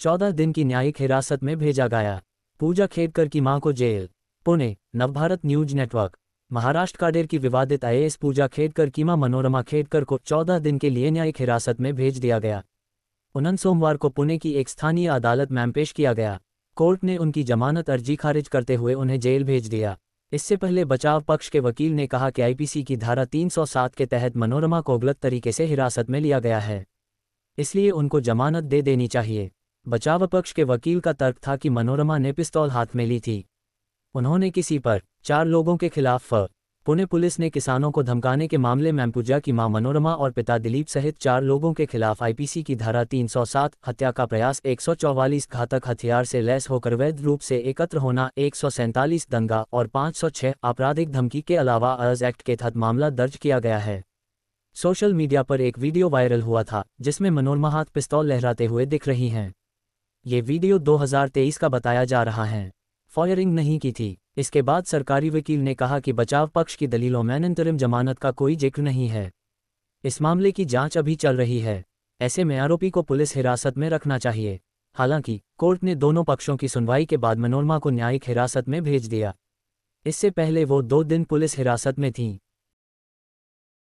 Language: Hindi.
चौदह दिन की न्यायिक हिरासत में भेजा गया पूजा खेडकर की मां को jail Pune Navbharat news network Maharashtra cadre की विवादित आईएएस पूजा खेडकर की मां मनोरमा खेडकर को 14 दिन के लिए न्यायिक हिरासत में भेज दिया गया उन्हें सोमवार को पुणे की एक स्थानीय अदालत में पेश किया गया कोर्ट ने उनकी जमानत अर्जी खारिज करते हुए उन्हें जेल भेज दिया इससे पहले बचाव पक्ष के वकील ने कहा कि आईपीसी की धारा 307 के तहत मनोरमा को गलत तरीके से हिरासत में लिया गया है इसलिए उनको जमानत दे देनी चाहिए बचाव पक्ष के वकील का तर्क था कि मनोरमा ने पिस्तौल हाथ में ली थी उन्होंने किसी पर चार लोगों के खिलाफ पुणे पुलिस ने किसानों को धमकाने के मामले में पूजा की मां मनोरमा और पिता दिलीप सहित चार लोगों के खिलाफ आईपीसी की धारा 307 हत्या का प्रयास 144 घातक हथियार से लैस होकर वैध रूप से एकत्र होना एक दंगा और 506 आपराधिक धमकी के अलावा अर्ज एक्ट के तहत मामला दर्ज किया गया है सोशल मीडिया पर एक वीडियो वायरल हुआ था जिसमें मनोरमा हाथ पिस्तौल लहराते हुए दिख रही हैं ये वीडियो 2023 का बताया जा रहा है फायरिंग नहीं की थी इसके बाद सरकारी वकील ने कहा कि बचाव पक्ष की दलीलों में अंतरिम जमानत का कोई जिक्र नहीं है इस मामले की जांच अभी चल रही है ऐसे में आरोपी को पुलिस हिरासत में रखना चाहिए हालांकि कोर्ट ने दोनों पक्षों की सुनवाई के बाद मनोरमा को न्यायिक हिरासत में भेज दिया इससे पहले वो दो दिन पुलिस हिरासत में थीं